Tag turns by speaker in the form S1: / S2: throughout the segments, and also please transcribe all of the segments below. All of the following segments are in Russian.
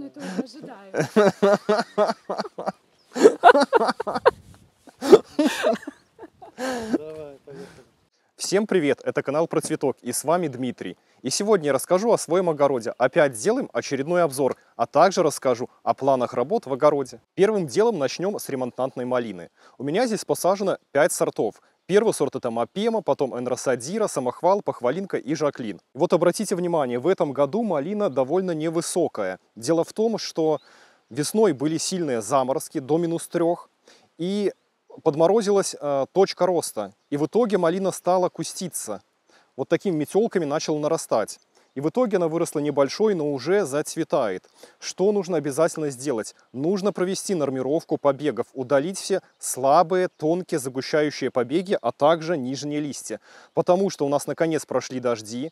S1: обратно ну, этого Всем привет, это канал про цветок и с вами Дмитрий. И сегодня я расскажу о своем огороде, опять сделаем очередной обзор, а также расскажу о планах работ в огороде. Первым делом начнем с ремонтантной малины. У меня здесь посажено 5 сортов, Первый сорт это Мапема, потом Энросадира, Самохвал, Похвалинка и Жаклин. Вот обратите внимание, в этом году малина довольно невысокая. Дело в том, что весной были сильные заморозки до минус трех, и подморозилась э, точка роста. И в итоге малина стала куститься. Вот такими метелками начала нарастать. И в итоге она выросла небольшой, но уже зацветает. Что нужно обязательно сделать? Нужно провести нормировку побегов, удалить все слабые, тонкие, загущающие побеги, а также нижние листья. Потому что у нас наконец прошли дожди,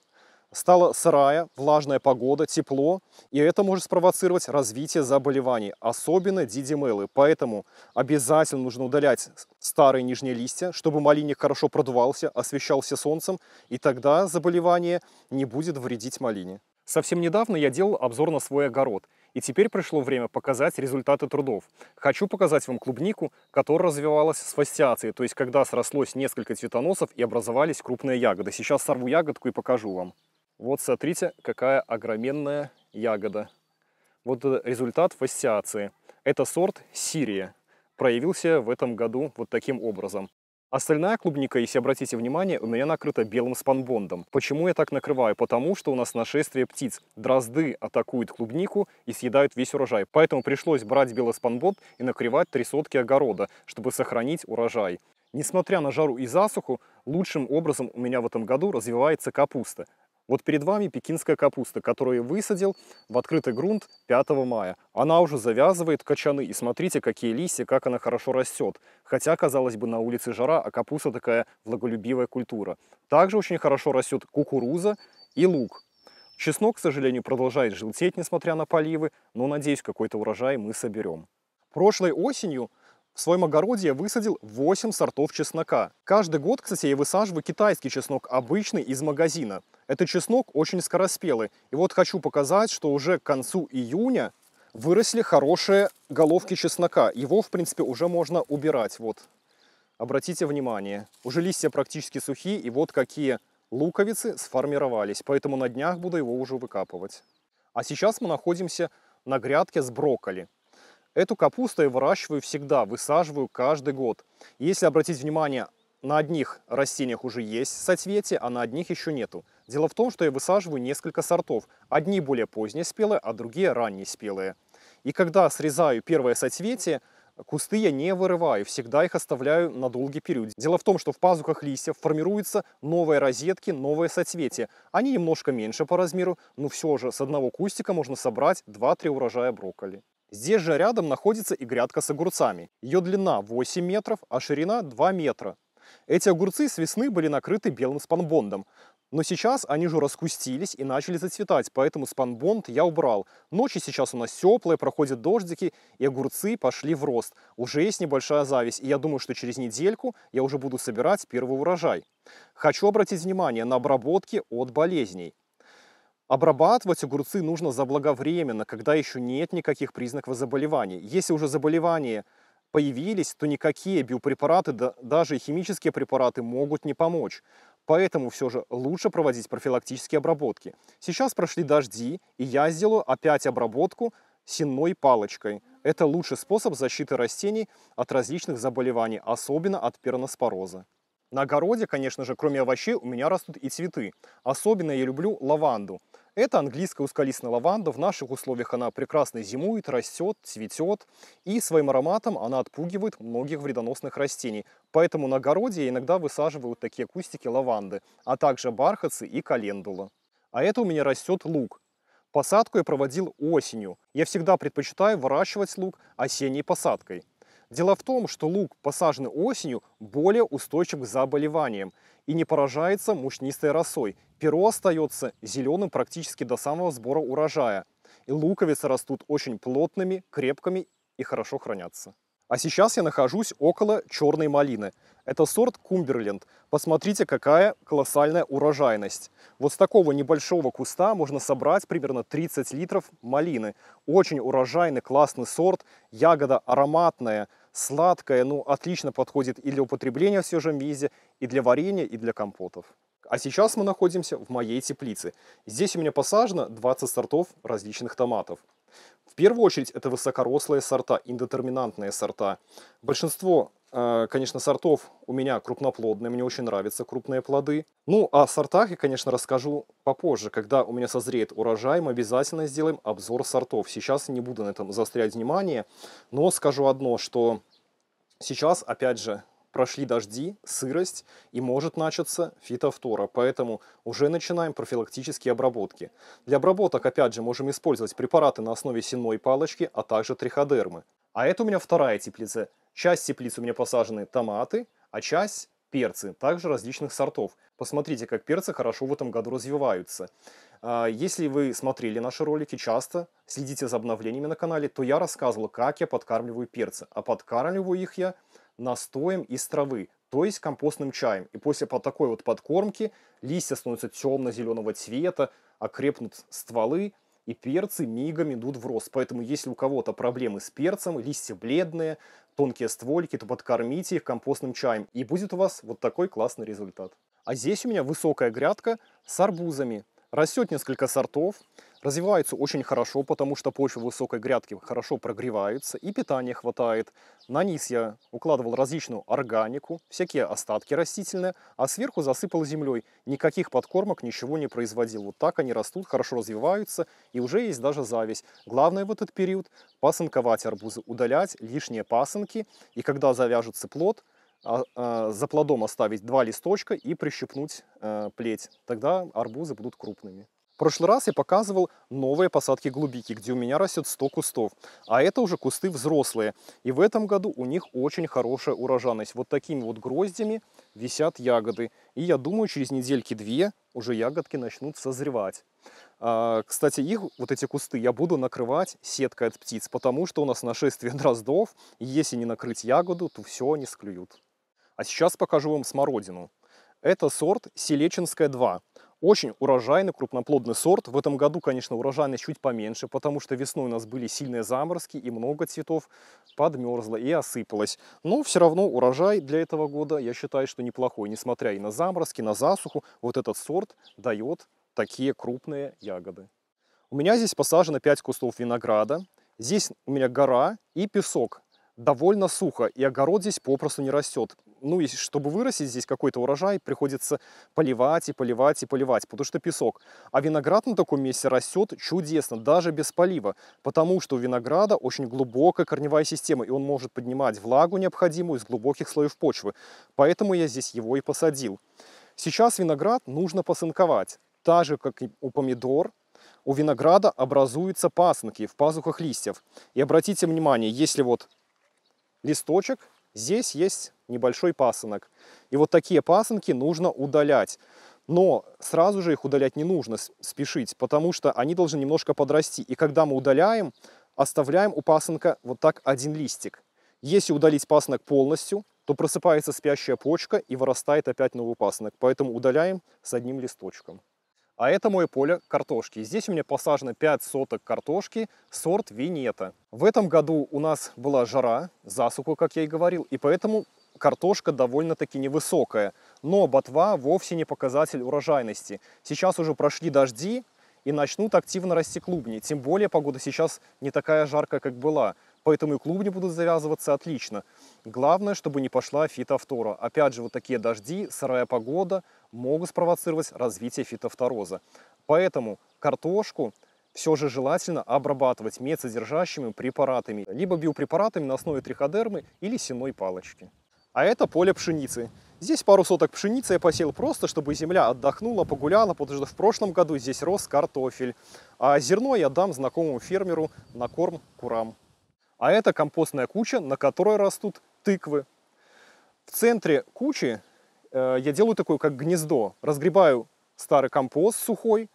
S1: Стала сырая, влажная погода, тепло, и это может спровоцировать развитие заболеваний, особенно дидимелы. Поэтому обязательно нужно удалять старые нижние листья, чтобы малинник хорошо продувался, освещался солнцем, и тогда заболевание не будет вредить малине. Совсем недавно я делал обзор на свой огород, и теперь пришло время показать результаты трудов. Хочу показать вам клубнику, которая развивалась с фасциацией, то есть когда срослось несколько цветоносов и образовались крупные ягоды. Сейчас сорву ягодку и покажу вам. Вот смотрите, какая огроменная ягода. Вот э, результат фасциации. Это сорт Сирия. Проявился в этом году вот таким образом. Остальная клубника, если обратите внимание, у меня накрыта белым спанбондом. Почему я так накрываю? Потому что у нас нашествие птиц. Дрозды атакуют клубнику и съедают весь урожай. Поэтому пришлось брать белый спанбонд и накрывать три сотки огорода, чтобы сохранить урожай. Несмотря на жару и засуху, лучшим образом у меня в этом году развивается капуста. Вот перед вами пекинская капуста, которую я высадил в открытый грунт 5 мая. Она уже завязывает кочаны и смотрите, какие листья, как она хорошо растет. Хотя, казалось бы, на улице жара, а капуста такая влаголюбивая культура. Также очень хорошо растет кукуруза и лук. Чеснок, к сожалению, продолжает желтеть, несмотря на поливы, но, надеюсь, какой-то урожай мы соберем. Прошлой осенью в своем огороде я высадил 8 сортов чеснока. Каждый год, кстати, я высаживаю китайский чеснок, обычный из магазина – это чеснок очень скороспелый. И вот хочу показать, что уже к концу июня выросли хорошие головки чеснока. Его, в принципе, уже можно убирать. Вот, обратите внимание, уже листья практически сухие, и вот какие луковицы сформировались. Поэтому на днях буду его уже выкапывать. А сейчас мы находимся на грядке с брокколи. Эту капусту я выращиваю всегда, высаживаю каждый год. Если обратить внимание, на одних растениях уже есть соцветие, а на одних еще нету. Дело в том, что я высаживаю несколько сортов. Одни более поздние спелые, а другие ранние спелые. И когда срезаю первое соцветие, Кусты я не вырываю, всегда их оставляю на долгий период. Дело в том, что в пазухах листьев формируются новые розетки, новые соцветия. Они немножко меньше по размеру, но все же с одного кустика можно собрать 2-3 урожая брокколи. Здесь же рядом находится и грядка с огурцами. Ее длина 8 метров, а ширина 2 метра. Эти огурцы с весны были накрыты белым спанбондом, но сейчас они же раскустились и начали зацветать, поэтому спанбонд я убрал. Ночи сейчас у нас теплые, проходят дождики, и огурцы пошли в рост. Уже есть небольшая зависть, и я думаю, что через недельку я уже буду собирать первый урожай. Хочу обратить внимание на обработки от болезней. Обрабатывать огурцы нужно заблаговременно, когда еще нет никаких признаков заболеваний. Если уже заболевания появились, то никакие биопрепараты, да, даже химические препараты могут не помочь. Поэтому все же лучше проводить профилактические обработки. Сейчас прошли дожди, и я сделаю опять обработку сенной палочкой. Это лучший способ защиты растений от различных заболеваний, особенно от перноспороза. На огороде, конечно же, кроме овощей, у меня растут и цветы. Особенно я люблю лаванду. Это английская ускалистная лаванда. В наших условиях она прекрасно зимует, растет, цветет. И своим ароматом она отпугивает многих вредоносных растений. Поэтому на огороде иногда высаживают такие кустики лаванды, а также бархатцы и календула. А это у меня растет лук. Посадку я проводил осенью. Я всегда предпочитаю выращивать лук осенней посадкой. Дело в том, что лук, посаженный осенью, более устойчив к заболеваниям и не поражается мучнистой росой. Перо остается зеленым практически до самого сбора урожая. И луковицы растут очень плотными, крепкими и хорошо хранятся. А сейчас я нахожусь около черной малины. Это сорт Кумберленд. Посмотрите, какая колоссальная урожайность. Вот с такого небольшого куста можно собрать примерно 30 литров малины. Очень урожайный, классный сорт. Ягода ароматная, сладкая, ну, отлично подходит и для употребления в свежем виде, и для варенья, и для компотов. А сейчас мы находимся в моей теплице. Здесь у меня посажено 20 сортов различных томатов. В первую очередь это высокорослые сорта, индетерминантные сорта. Большинство а, конечно, сортов у меня крупноплодные, мне очень нравятся крупные плоды. Ну, о сортах я, конечно, расскажу попозже, когда у меня созреет урожай, мы обязательно сделаем обзор сортов. Сейчас не буду на этом заострять внимание, но скажу одно, что сейчас, опять же, прошли дожди, сырость и может начаться фитофтора, поэтому уже начинаем профилактические обработки. Для обработок, опять же, можем использовать препараты на основе сенной палочки, а также триходермы. А это у меня вторая теплица – Часть теплиц у меня посажены томаты, а часть перцы, также различных сортов. Посмотрите, как перцы хорошо в этом году развиваются. А, если вы смотрели наши ролики часто, следите за обновлениями на канале, то я рассказывал, как я подкармливаю перцы. А подкармливаю их я настоем из травы, то есть компостным чаем. И после вот такой вот подкормки листья становятся темно-зеленого цвета, окрепнут стволы, и перцы мигом идут в рост. Поэтому если у кого-то проблемы с перцем, листья бледные, тонкие стволики, то подкормите их компостным чаем, и будет у вас вот такой классный результат. А здесь у меня высокая грядка с арбузами. Растет несколько сортов. Развивается очень хорошо, потому что почва высокой грядки хорошо прогревается и питания хватает. На низ я укладывал различную органику, всякие остатки растительные, а сверху засыпал землей. Никаких подкормок, ничего не производил. Вот так они растут, хорошо развиваются и уже есть даже зависть. Главное в этот период пасынковать арбузы, удалять лишние пасынки. И когда завяжется плод, а, а, за плодом оставить два листочка и прищипнуть э, плеть. Тогда арбузы будут крупными. В прошлый раз я показывал новые посадки глубики, где у меня растет 100 кустов. А это уже кусты взрослые. И в этом году у них очень хорошая урожайность. Вот такими вот гроздями висят ягоды. И я думаю, через недельки-две уже ягодки начнут созревать. А, кстати, их, вот эти кусты, я буду накрывать сеткой от птиц, потому что у нас нашествие дроздов. Если не накрыть ягоду, то все они склюют. А сейчас покажу вам смородину. Это сорт Селеченская 2. Очень урожайный, крупноплодный сорт. В этом году, конечно, урожайность чуть поменьше, потому что весной у нас были сильные заморозки, и много цветов подмерзло и осыпалось. Но все равно урожай для этого года, я считаю, что неплохой. Несмотря и на заморозки, на засуху, вот этот сорт дает такие крупные ягоды. У меня здесь посажено 5 кустов винограда. Здесь у меня гора и песок довольно сухо, и огород здесь попросту не растет. Ну и чтобы вырастить здесь какой-то урожай, приходится поливать и поливать и поливать, потому что песок. А виноград на таком месте растет чудесно, даже без полива, потому что у винограда очень глубокая корневая система, и он может поднимать влагу необходимую из глубоких слоев почвы. Поэтому я здесь его и посадил. Сейчас виноград нужно посынковать, так же, как и у помидор, у винограда образуются пасынки в пазухах листьев. И обратите внимание, если вот листочек, здесь есть небольшой пасынок. И вот такие пасынки нужно удалять. Но сразу же их удалять не нужно спешить, потому что они должны немножко подрасти. И когда мы удаляем, оставляем у пасынка вот так один листик. Если удалить пасынок полностью, то просыпается спящая почка и вырастает опять новый пасынок. Поэтому удаляем с одним листочком. А это мое поле картошки. Здесь у меня посажено 5 соток картошки, сорт Винета. В этом году у нас была жара, засуха, как я и говорил, и поэтому картошка довольно-таки невысокая. Но ботва вовсе не показатель урожайности. Сейчас уже прошли дожди и начнут активно расти клубни. Тем более погода сейчас не такая жаркая, как была. Поэтому и клубни будут завязываться отлично. Главное, чтобы не пошла фитофтора. Опять же, вот такие дожди, сырая погода могут спровоцировать развитие фитофтороза. Поэтому картошку все же желательно обрабатывать медсодержащими препаратами, либо биопрепаратами на основе триходермы или сеной палочки. А это поле пшеницы. Здесь пару соток пшеницы я посеял просто, чтобы земля отдохнула, погуляла, потому что в прошлом году здесь рос картофель. А зерно я дам знакомому фермеру на корм курам а это компостная куча, на которой растут тыквы. В центре кучи э, я делаю такое, как гнездо. Разгребаю старый компост сухой,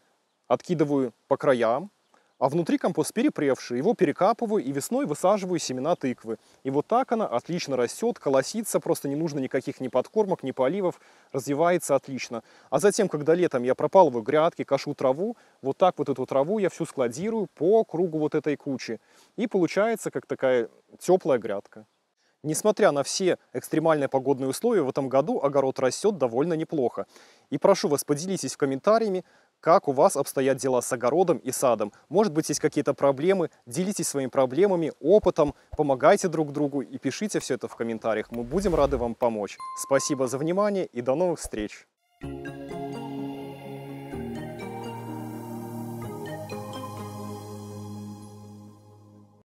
S1: откидываю по краям, а внутри компост перепревший, его перекапываю и весной высаживаю семена тыквы. И вот так она отлично растет, колосится, просто не нужно никаких ни подкормок, ни поливов, развивается отлично. А затем, когда летом я пропалываю грядки, кашу траву, вот так вот эту траву я всю складирую по кругу вот этой кучи. И получается как такая теплая грядка. Несмотря на все экстремальные погодные условия, в этом году огород растет довольно неплохо. И прошу вас, поделитесь в комментариями, как у вас обстоят дела с огородом и садом. Может быть, есть какие-то проблемы, делитесь своими проблемами, опытом, помогайте друг другу и пишите все это в комментариях. Мы будем рады вам помочь. Спасибо за внимание и до новых встреч! Thank you.